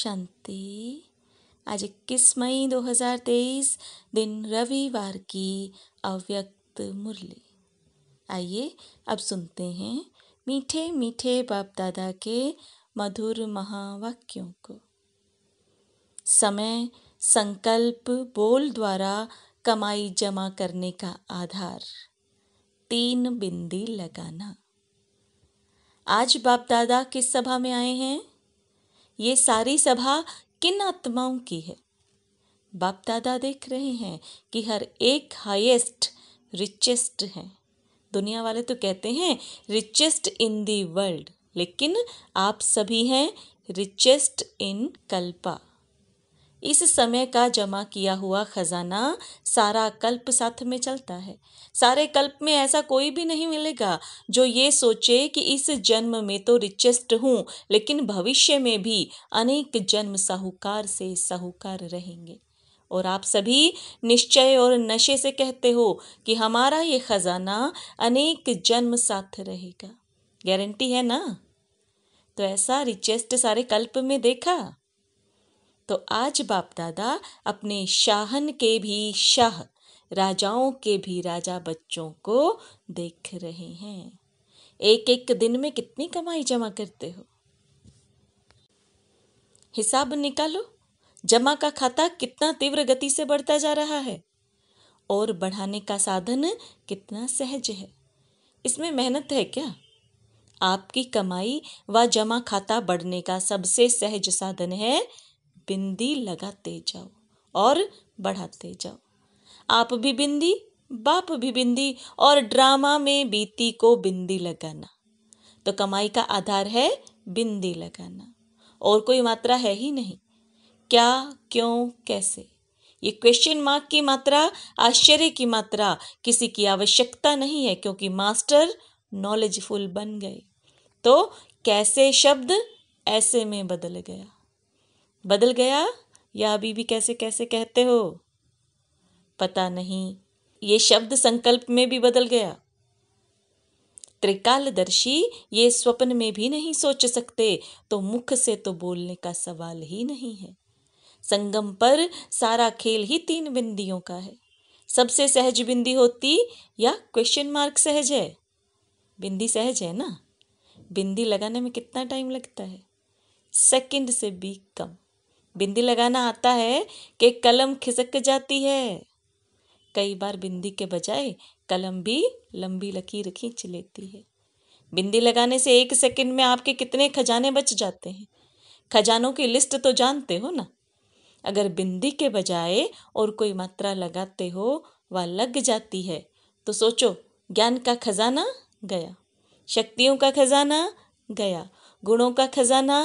शांति आज इक्कीस मई 2023 दिन रविवार की अव्यक्त मुरली आइए अब सुनते हैं मीठे मीठे बाप दादा के मधुर महावाक्यों को समय संकल्प बोल द्वारा कमाई जमा करने का आधार तीन बिंदी लगाना आज बाप दादा किस सभा में आए हैं ये सारी सभा किन आत्माओं की है बाप दादा देख रहे हैं कि हर एक हाईएस्ट रिचेस्ट है दुनिया वाले तो कहते हैं रिचेस्ट इन दी वर्ल्ड लेकिन आप सभी हैं रिचेस्ट इन कल्पा इस समय का जमा किया हुआ खजाना सारा कल्प साथ में चलता है सारे कल्प में ऐसा कोई भी नहीं मिलेगा जो ये सोचे कि इस जन्म में तो रिचेस्ट हूँ लेकिन भविष्य में भी अनेक जन्म साहूकार से साहूकार रहेंगे और आप सभी निश्चय और नशे से कहते हो कि हमारा ये खजाना अनेक जन्म साथ रहेगा गारंटी है ना तो ऐसा रिचेस्ट सारे कल्प में देखा तो आज बाप दादा अपने शाहन के भी शाह राजाओं के भी राजा बच्चों को देख रहे हैं एक एक दिन में कितनी कमाई जमा करते हो हिसाब निकालो जमा का खाता कितना तीव्र गति से बढ़ता जा रहा है और बढ़ाने का साधन कितना सहज है इसमें मेहनत है क्या आपकी कमाई व जमा खाता बढ़ने का सबसे सहज साधन है बिंदी लगाते जाओ और बढ़ाते जाओ आप भी बिंदी बाप भी बिंदी और ड्रामा में बीती को बिंदी लगाना तो कमाई का आधार है बिंदी लगाना और कोई मात्रा है ही नहीं क्या क्यों कैसे ये क्वेश्चन मार्क की मात्रा आश्चर्य की मात्रा किसी की आवश्यकता नहीं है क्योंकि मास्टर नॉलेजफुल बन गए तो कैसे शब्द ऐसे में बदल गया बदल गया या अभी भी कैसे कैसे कहते हो पता नहीं ये शब्द संकल्प में भी बदल गया त्रिकालदर्शी ये स्वप्न में भी नहीं सोच सकते तो मुख से तो बोलने का सवाल ही नहीं है संगम पर सारा खेल ही तीन बिंदियों का है सबसे सहज बिंदी होती या क्वेश्चन मार्क सहज है बिंदी सहज है ना बिंदी लगाने में कितना टाइम लगता है सेकंड से भी कम बिंदी लगाना आता है कि कलम खिसक जाती है कई बार बिंदी के बजाय कलम भी लंबी लकीर खींच लेती है बिंदी लगाने से एक सेकंड में आपके कितने खजाने बच जाते हैं खजानों की लिस्ट तो जानते हो ना अगर बिंदी के बजाय और कोई मात्रा लगाते हो वह लग जाती है तो सोचो ज्ञान का खजाना गया शक्तियों का खजाना गया गुणों का खजाना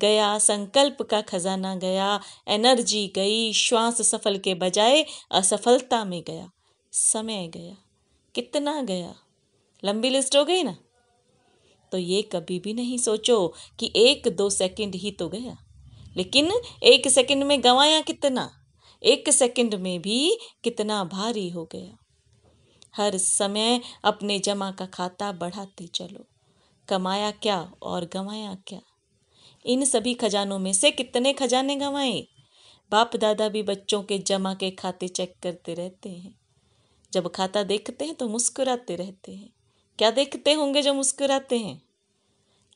गया संकल्प का खजाना गया एनर्जी गई श्वास सफल के बजाय असफलता में गया समय गया कितना गया लंबी लिस्ट हो गई ना तो ये कभी भी नहीं सोचो कि एक दो सेकंड ही तो गया लेकिन एक सेकंड में गंवाया कितना एक सेकंड में भी कितना भारी हो गया हर समय अपने जमा का खाता बढ़ाते चलो कमाया क्या और गंवाया क्या इन सभी खजानों में से कितने खजाने गंवाए बाप दादा भी बच्चों के जमा के खाते चेक करते रहते हैं जब खाता देखते हैं तो मुस्कुराते रहते हैं क्या देखते होंगे जो मुस्कुराते हैं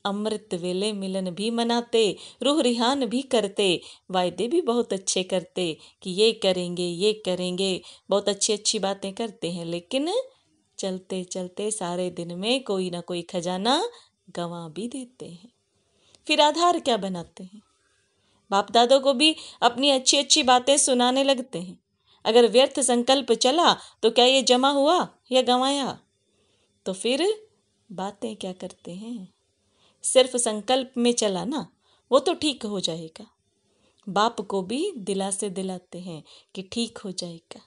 अमृत वेले मिलन भी मनाते रूह रिहान भी करते वायदे भी बहुत अच्छे करते कि ये करेंगे ये करेंगे बहुत अच्छी अच्छी बातें करते हैं लेकिन चलते चलते सारे दिन में कोई ना कोई खजाना गंवा भी देते हैं फिर आधार क्या बनाते हैं बाप दादा को भी अपनी अच्छी अच्छी बातें सुनाने लगते हैं अगर व्यर्थ संकल्प चला तो क्या ये जमा हुआ या गंवाया तो फिर बातें क्या करते हैं सिर्फ संकल्प में चला ना वो तो ठीक हो जाएगा बाप को भी दिला से दिलाते हैं कि ठीक हो जाएगा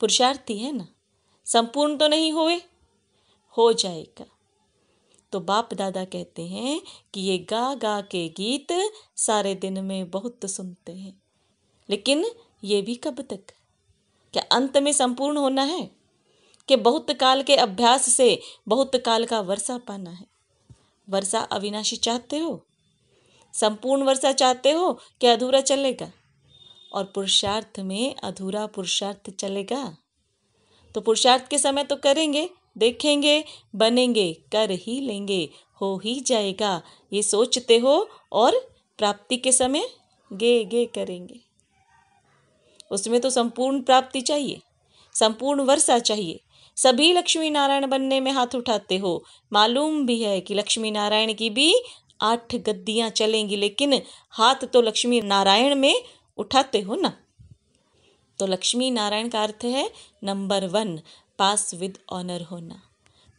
पुरुषार्थी है ना संपूर्ण तो नहीं हुए हो जाएगा तो बाप दादा कहते हैं कि ये गा गा के गीत सारे दिन में बहुत सुनते हैं लेकिन ये भी कब तक क्या अंत में संपूर्ण होना है कि बहुत काल के अभ्यास से बहुत काल का वर्षा पाना है वर्षा अविनाशी चाहते हो संपूर्ण वर्षा चाहते हो कि अधूरा चलेगा और पुरुषार्थ में अधूरा पुरुषार्थ चलेगा तो पुरुषार्थ के समय तो करेंगे देखेंगे बनेंगे कर ही लेंगे हो ही जाएगा ये सोचते हो और प्राप्ति के समय गे गे करेंगे उसमें तो संपूर्ण प्राप्ति चाहिए संपूर्ण वर्षा चाहिए सभी लक्ष्मी नारायण बनने में हाथ उठाते हो मालूम भी है कि लक्ष्मी नारायण की भी आठ गद्दियाँ चलेंगी लेकिन हाथ तो लक्ष्मी नारायण में उठाते हो ना तो लक्ष्मी नारायण का अर्थ है number one pass with honour होना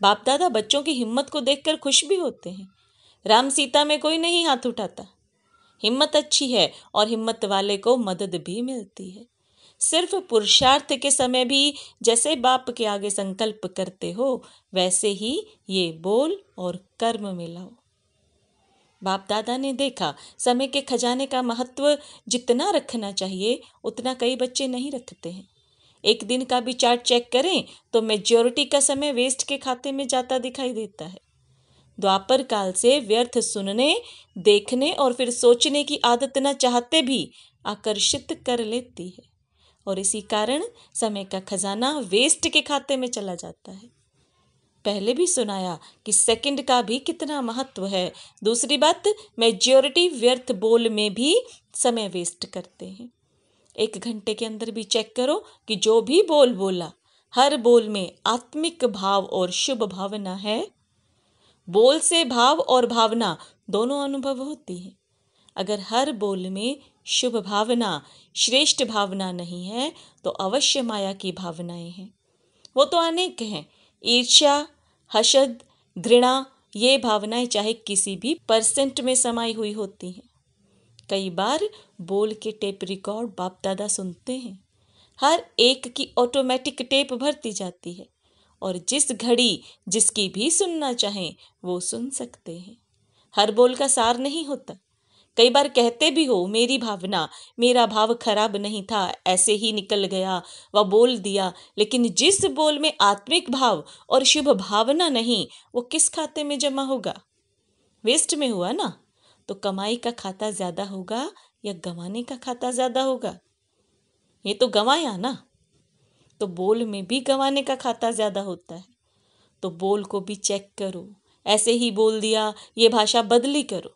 बाप दादा बच्चों की हिम्मत को देखकर खुश भी होते हैं राम सीता में कोई नहीं हाथ उठाता हिम्मत अच्छी है और हिम्मत वाले को मदद भी मिलती है सिर्फ पुरुषार्थ के समय भी जैसे बाप के आगे संकल्प करते हो वैसे ही ये बोल और कर्म में लाओ बाप दादा ने देखा समय के खजाने का महत्व जितना रखना चाहिए उतना कई बच्चे नहीं रखते हैं एक दिन का भी चार्ट चेक करें तो मेजोरिटी का समय वेस्ट के खाते में जाता दिखाई देता है द्वापर काल से व्यर्थ सुनने देखने और फिर सोचने की आदत न चाहते भी आकर्षित कर लेती है और इसी कारण समय का खजाना वेस्ट के खाते में चला जाता है पहले भी सुनाया कि सेकंड का भी कितना महत्व है दूसरी बात मेजोरिटी व्यर्थ बोल में भी समय वेस्ट करते हैं एक घंटे के अंदर भी चेक करो कि जो भी बोल बोला हर बोल में आत्मिक भाव और शुभ भावना है बोल से भाव और भावना दोनों अनुभव होती है अगर हर बोल में शुभ भावना श्रेष्ठ भावना नहीं है तो अवश्य माया की भावनाएं हैं वो तो अनेक हैं ईर्ष्या हसद घृणा ये भावनाएं चाहे किसी भी परसेंट में समाई हुई होती हैं कई बार बोल के टेप रिकॉर्ड बाप दादा सुनते हैं हर एक की ऑटोमेटिक टेप भरती जाती है और जिस घड़ी जिसकी भी सुनना चाहें वो सुन सकते हैं हर बोल का सार नहीं होता कई बार कहते भी हो मेरी भावना मेरा भाव खराब नहीं था ऐसे ही निकल गया व बोल दिया लेकिन जिस बोल में आत्मिक भाव और शुभ भावना नहीं वो किस खाते में जमा होगा वेस्ट में हुआ ना तो कमाई का खाता ज़्यादा होगा या गंवाने का खाता ज़्यादा होगा ये तो गंवाया ना तो बोल में भी गंवाने का खाता ज़्यादा होता है तो बोल को भी चेक करो ऐसे ही बोल दिया ये भाषा बदली करो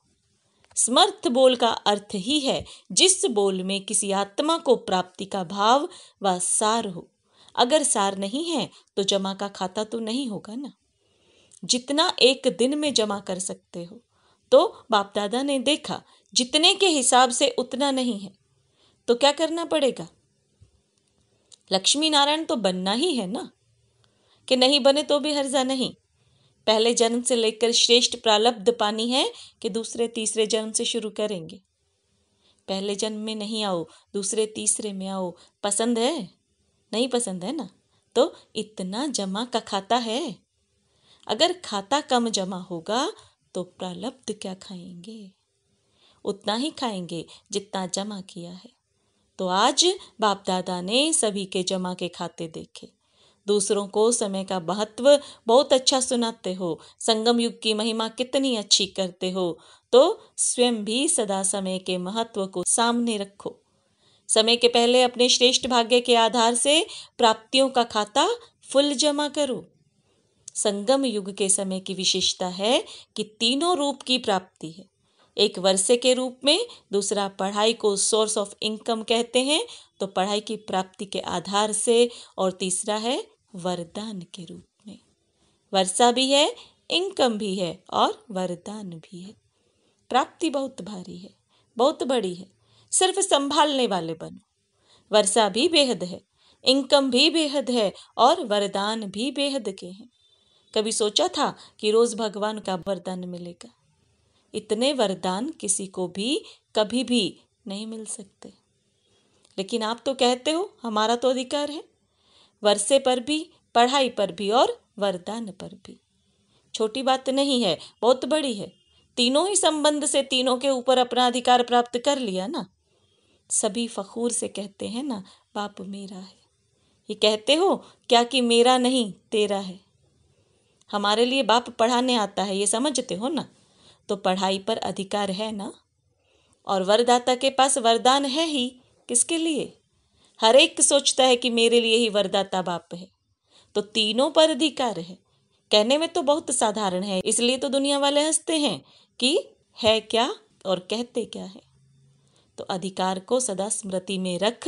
समर्थ बोल का अर्थ ही है जिस बोल में किसी आत्मा को प्राप्ति का भाव व सार हो अगर सार नहीं है तो जमा का खाता तो नहीं होगा ना जितना एक दिन में जमा कर सकते हो तो बाप दादा ने देखा जितने के हिसाब से उतना नहीं है तो क्या करना पड़ेगा लक्ष्मी नारायण तो बनना ही है ना कि नहीं बने तो भी हर्जा नहीं पहले जन्म से लेकर श्रेष्ठ प्रालब्ध पानी है कि दूसरे तीसरे जन्म से शुरू करेंगे पहले जन्म में नहीं आओ दूसरे तीसरे में आओ पसंद है नहीं पसंद है ना तो इतना जमा का खाता है अगर खाता कम जमा होगा तो प्रलब्ध क्या खाएंगे उतना ही खाएंगे जितना जमा किया है तो आज बाप दादा ने सभी के जमा के खाते देखे दूसरों को समय का महत्व बहुत अच्छा सुनाते हो संगम युग की महिमा कितनी अच्छी करते हो तो स्वयं भी सदा समय के महत्व को सामने रखो समय के पहले अपने श्रेष्ठ भाग्य के आधार से प्राप्तियों का खाता फुल जमा करो संगम युग के समय की विशेषता है कि तीनों रूप की प्राप्ति है एक वर्षे के रूप में दूसरा पढ़ाई को सोर्स ऑफ इनकम कहते हैं तो पढ़ाई की प्राप्ति के आधार से और तीसरा है वरदान के रूप में वर्षा भी है इनकम भी है और वरदान भी है प्राप्ति बहुत भारी है बहुत बड़ी है सिर्फ संभालने वाले बनो वर्षा भी बेहद है इनकम भी बेहद है और वरदान भी बेहद के हैं कभी सोचा था कि रोज़ भगवान का वरदान मिलेगा इतने वरदान किसी को भी कभी भी नहीं मिल सकते लेकिन आप तो कहते हो हमारा तो अधिकार है वर्षे पर भी पढ़ाई पर भी और वरदान पर भी छोटी बात नहीं है बहुत बड़ी है तीनों ही संबंध से तीनों के ऊपर अपना अधिकार प्राप्त कर लिया ना सभी फखूर से कहते हैं ना बाप मेरा है ये कहते हो क्या कि मेरा नहीं तेरा है हमारे लिए बाप पढ़ाने आता है ये समझते हो ना तो पढ़ाई पर अधिकार है ना और वरदाता के पास वरदान है ही किसके लिए हर एक सोचता है कि मेरे लिए ही वरदाता बाप है तो तीनों पर अधिकार है कहने में तो बहुत साधारण है इसलिए तो दुनिया वाले हंसते हैं कि है क्या और कहते क्या है तो अधिकार को सदा स्मृति में रख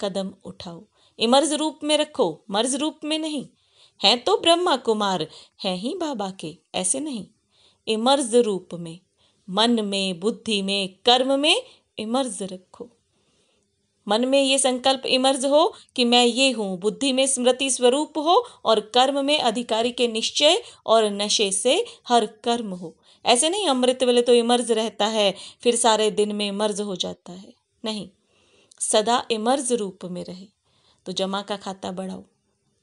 कदम उठाओ इमर्ज रूप में रखो मर्ज रूप में नहीं हैं तो ब्रह्मा कुमार हैं ही बाबा के ऐसे नहीं इमर्ज रूप में मन में बुद्धि में कर्म में इमर्ज रखो मन में ये संकल्प इमर्ज हो कि मैं ये हूँ बुद्धि में स्मृति स्वरूप हो और कर्म में अधिकारी के निश्चय और नशे से हर कर्म हो ऐसे नहीं अमृत वेले तो इमर्ज रहता है फिर सारे दिन में इमर्ज हो जाता है नहीं सदा इमर्ज रूप में रहे तो जमा का खाता बढ़ाओ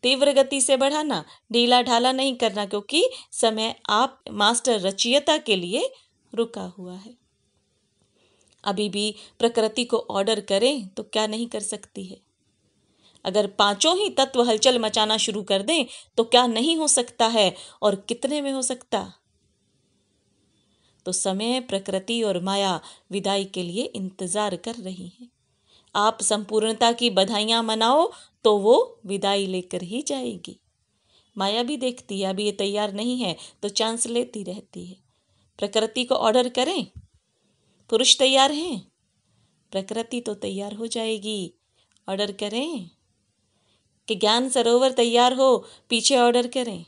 तीव्र गति से बढ़ाना ढीला ढाला नहीं करना क्योंकि समय आप मास्टर रचियता के लिए रुका हुआ है अभी भी प्रकृति को ऑर्डर करें तो क्या नहीं कर सकती है अगर पांचों ही तत्व हलचल मचाना शुरू कर दें तो क्या नहीं हो सकता है और कितने में हो सकता तो समय प्रकृति और माया विदाई के लिए इंतजार कर रही है आप संपूर्णता की बधाइयां मनाओ तो वो विदाई लेकर ही जाएगी माया भी देखती है अभी ये तैयार नहीं है तो चांस लेती रहती है प्रकृति को ऑर्डर करें पुरुष तैयार हैं प्रकृति तो तैयार हो जाएगी ऑर्डर करें कि ज्ञान सरोवर तैयार हो पीछे ऑर्डर करें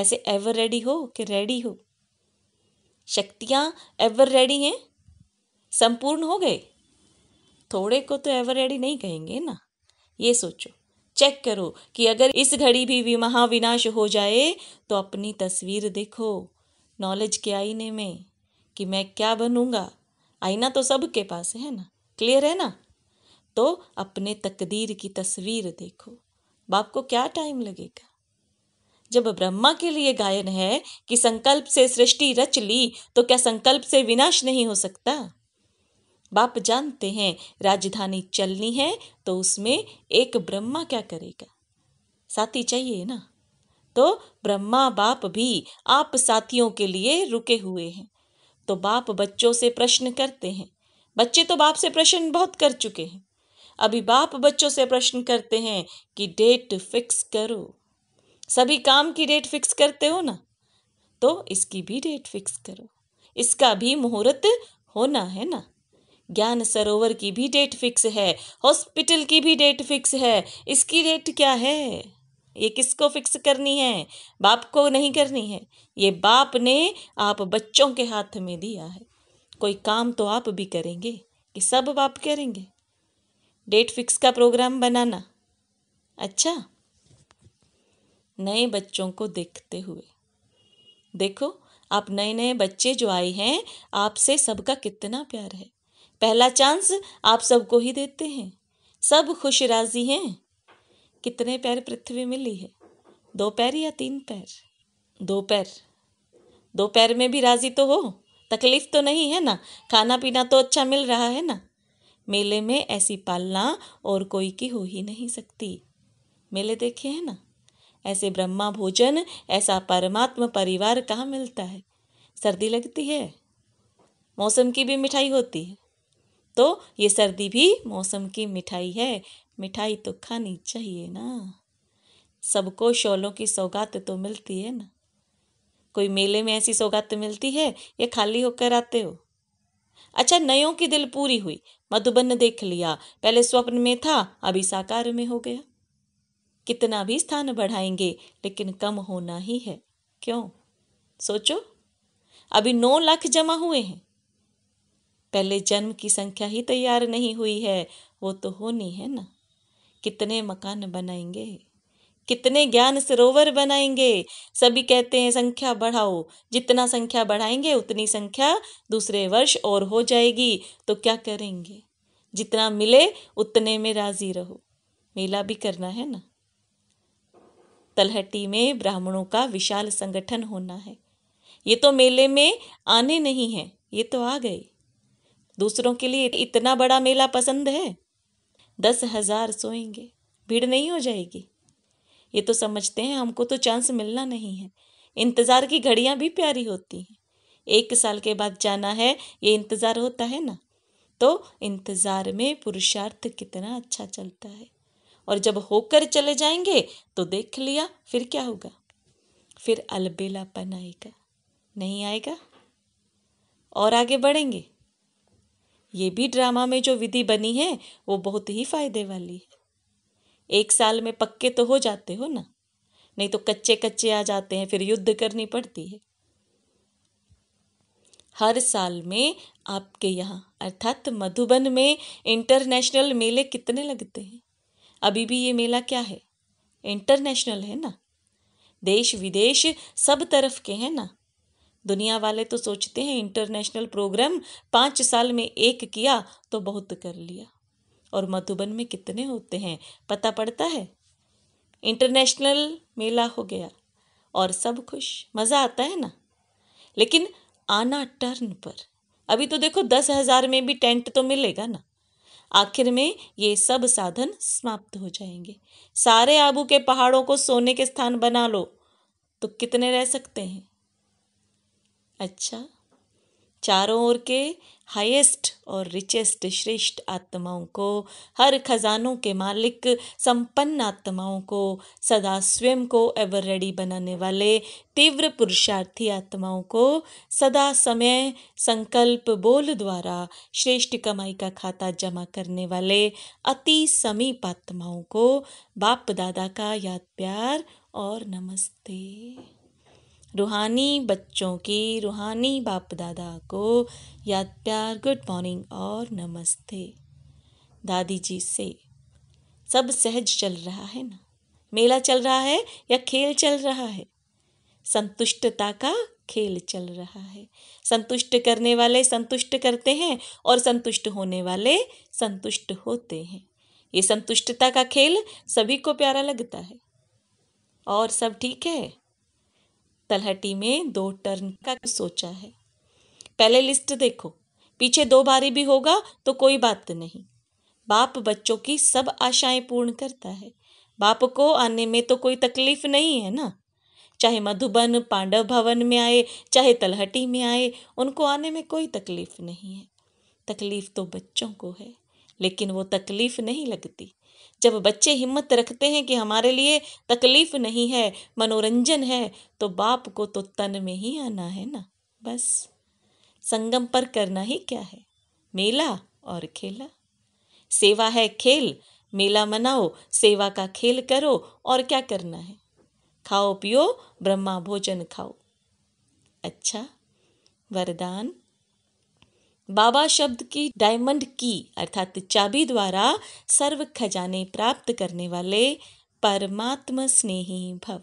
ऐसे एवर रेडी हो कि रेडी हो शक्तियाँ एवर रेडी हैं संपूर्ण हो गए थोड़े को तो एवर रेडी नहीं कहेंगे ना ये सोचो चेक करो कि अगर इस घड़ी भी महाविनाश हो जाए तो अपनी तस्वीर देखो नॉलेज के आईने में कि मैं क्या बनूंगा आईना तो सबके पास है ना क्लियर है ना तो अपने तकदीर की तस्वीर देखो बाप को क्या टाइम लगेगा जब ब्रह्मा के लिए गायन है कि संकल्प से सृष्टि रच ली तो क्या संकल्प से विनाश नहीं हो सकता बाप जानते हैं राजधानी चलनी है तो उसमें एक ब्रह्मा क्या करेगा साथी चाहिए ना तो ब्रह्मा बाप भी आप साथियों के लिए रुके हुए हैं तो बाप बच्चों से प्रश्न करते हैं बच्चे तो बाप से प्रश्न बहुत कर चुके हैं अभी बाप बच्चों से प्रश्न करते हैं कि डेट फिक्स करो सभी काम की डेट फिक्स करते हो ना तो इसकी भी डेट फिक्स करो इसका भी मुहूर्त होना है ना ज्ञान सरोवर की भी डेट फिक्स है हॉस्पिटल की भी डेट फिक्स है इसकी डेट क्या है ये किसको फिक्स करनी है बाप को नहीं करनी है ये बाप ने आप बच्चों के हाथ में दिया है कोई काम तो आप भी करेंगे कि सब बाप करेंगे डेट फिक्स का प्रोग्राम बनाना अच्छा नए बच्चों को देखते हुए देखो आप नए नए बच्चे जो आए हैं आपसे सबका कितना प्यार है पहला चांस आप सबको ही देते हैं सब खुश राजी हैं कितने पैर पृथ्वी मिली है दो पैर या तीन पैर दो पैर दो पैर में भी राजी तो हो तकलीफ तो नहीं है ना खाना पीना तो अच्छा मिल रहा है ना मेले में ऐसी पालना और कोई की हो ही नहीं सकती मेले देखे हैं ना ऐसे ब्रह्मा भोजन ऐसा परमात्म परिवार कहाँ मिलता है सर्दी लगती है मौसम की भी मिठाई होती है तो ये सर्दी भी मौसम की मिठाई है मिठाई तो खानी चाहिए ना सबको शॉलों की सौगात तो मिलती है ना कोई मेले में ऐसी सौगात मिलती है ये खाली होकर आते हो अच्छा नयों की दिल पूरी हुई मधुबन देख लिया पहले स्वप्न में था अभी साकार में हो गया कितना भी स्थान बढ़ाएंगे लेकिन कम होना ही है क्यों सोचो अभी नौ लाख जमा हुए हैं पहले जन्म की संख्या ही तैयार नहीं हुई है वो तो होनी है ना कितने मकान बनाएंगे कितने ज्ञान सरोवर बनाएंगे सभी कहते हैं संख्या बढ़ाओ जितना संख्या बढ़ाएंगे उतनी संख्या दूसरे वर्ष और हो जाएगी तो क्या करेंगे जितना मिले उतने में राजी रहो मेला भी करना है ना तलहटी में ब्राह्मणों का विशाल संगठन होना है ये तो मेले में आने नहीं है ये तो आ गए दूसरों के लिए इतना बड़ा मेला पसंद है दस हजार सोएंगे भीड़ नहीं हो जाएगी ये तो समझते हैं हमको तो चांस मिलना नहीं है इंतज़ार की घड़ियाँ भी प्यारी होती हैं एक साल के बाद जाना है ये इंतज़ार होता है ना तो इंतज़ार में पुरुषार्थ कितना अच्छा चलता है और जब होकर चले जाएंगे तो देख लिया फिर क्या होगा फिर अलबेलापन आएगा नहीं आएगा और आगे बढ़ेंगे ये भी ड्रामा में जो विधि बनी है वो बहुत ही फायदे वाली है एक साल में पक्के तो हो जाते हो ना नहीं तो कच्चे कच्चे आ जाते हैं फिर युद्ध करनी पड़ती है हर साल में आपके यहाँ अर्थात मधुबन में इंटरनेशनल मेले कितने लगते हैं अभी भी ये मेला क्या है इंटरनेशनल है ना देश विदेश सब तरफ के हैं ना दुनिया वाले तो सोचते हैं इंटरनेशनल प्रोग्राम पाँच साल में एक किया तो बहुत कर लिया और मधुबन में कितने होते हैं पता पड़ता है इंटरनेशनल मेला हो गया और सब खुश मज़ा आता है ना लेकिन आना टर्न पर अभी तो देखो दस हज़ार में भी टेंट तो मिलेगा ना आखिर में ये सब साधन समाप्त हो जाएंगे सारे आबू के पहाड़ों को सोने के स्थान बना लो तो कितने रह सकते हैं अच्छा चारों ओर के हाईएस्ट और रिचेस्ट श्रेष्ठ आत्माओं को हर खजानों के मालिक संपन्न आत्माओं को सदा स्वयं को एवर रेडी बनाने वाले तीव्र पुरुषार्थी आत्माओं को सदा समय संकल्प बोल द्वारा श्रेष्ठ कमाई का खाता जमा करने वाले अति समीप आत्माओं को बाप दादा का याद प्यार और नमस्ते रूहानी बच्चों की रूहानी बाप दादा को याद प्यार गुड मॉर्निंग और नमस्ते दादी जी से सब सहज चल रहा है ना मेला चल रहा है या खेल चल रहा है संतुष्टता का खेल चल रहा है संतुष्ट करने वाले संतुष्ट करते हैं और संतुष्ट होने वाले संतुष्ट होते हैं ये संतुष्टता का खेल सभी को प्यारा लगता है और सब ठीक है तलहटी में दो टर्न का सोचा है पहले लिस्ट देखो पीछे दो बारी भी होगा तो कोई बात नहीं बाप बच्चों की सब आशाएं पूर्ण करता है बाप को आने में तो कोई तकलीफ नहीं है ना चाहे मधुबन पांडव भवन में आए चाहे तलहटी में आए उनको आने में कोई तकलीफ नहीं है तकलीफ तो बच्चों को है लेकिन वो तकलीफ नहीं लगती जब बच्चे हिम्मत रखते हैं कि हमारे लिए तकलीफ नहीं है मनोरंजन है तो बाप को तो तन में ही आना है ना बस संगम पर करना ही क्या है मेला और खेला सेवा है खेल मेला मनाओ सेवा का खेल करो और क्या करना है खाओ पियो ब्रह्मा भोजन खाओ अच्छा वरदान बाबा शब्द की डायमंड की अर्थात चाबी द्वारा सर्व खजाने प्राप्त करने वाले परमात्म स्नेही भव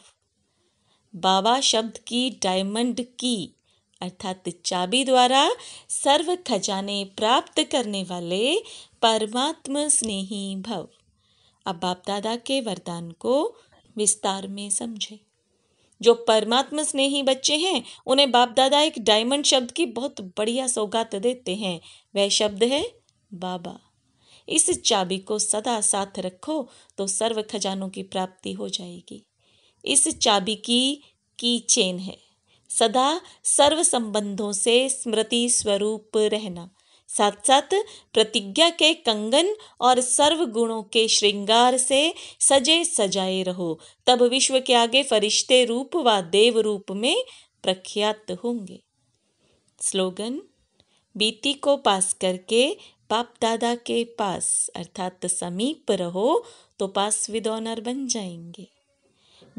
बाबा शब्द की डायमंड की अर्थात चाबी द्वारा सर्व खजाने प्राप्त करने वाले परमात्म स्नेही भव अब बाप दादा के वरदान को विस्तार में समझें जो परमात्मा स्नेही बच्चे हैं उन्हें बाप दादा एक डायमंड शब्द की बहुत बढ़िया सौगात देते हैं वह शब्द है बाबा इस चाबी को सदा साथ रखो तो सर्व खजानों की प्राप्ति हो जाएगी इस चाबी की की चेन है सदा सर्व संबंधों से स्मृति स्वरूप रहना साथ साथ प्रतिज्ञा के कंगन और सर्व गुणों के श्रृंगार से सजे सजाए रहो तब विश्व के आगे फरिश्ते रूप व देव रूप में प्रख्यात होंगे स्लोगन बीती को पास करके बाप दादा के पास अर्थात समीप रहो तो पास विद ऑनर बन जाएंगे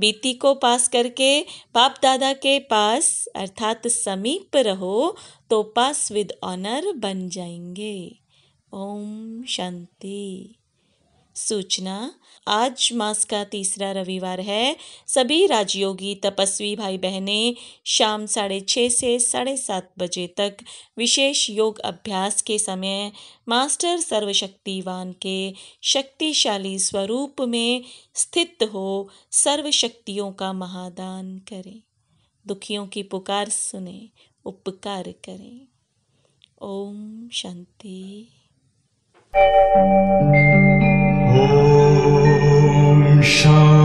बीती को पास करके बाप दादा के पास अर्थात समीप रहो तो पास विद ऑनर बन जाएंगे ओम शांति सूचना आज मास का तीसरा रविवार है सभी राजयोगी तपस्वी भाई बहनें शाम साढ़े छः से साढ़े सात बजे तक विशेष योग अभ्यास के समय मास्टर सर्वशक्तिवान के शक्तिशाली स्वरूप में स्थित हो सर्वशक्तियों का महादान करें दुखियों की पुकार सुने उपकार करें ओम शांति shine.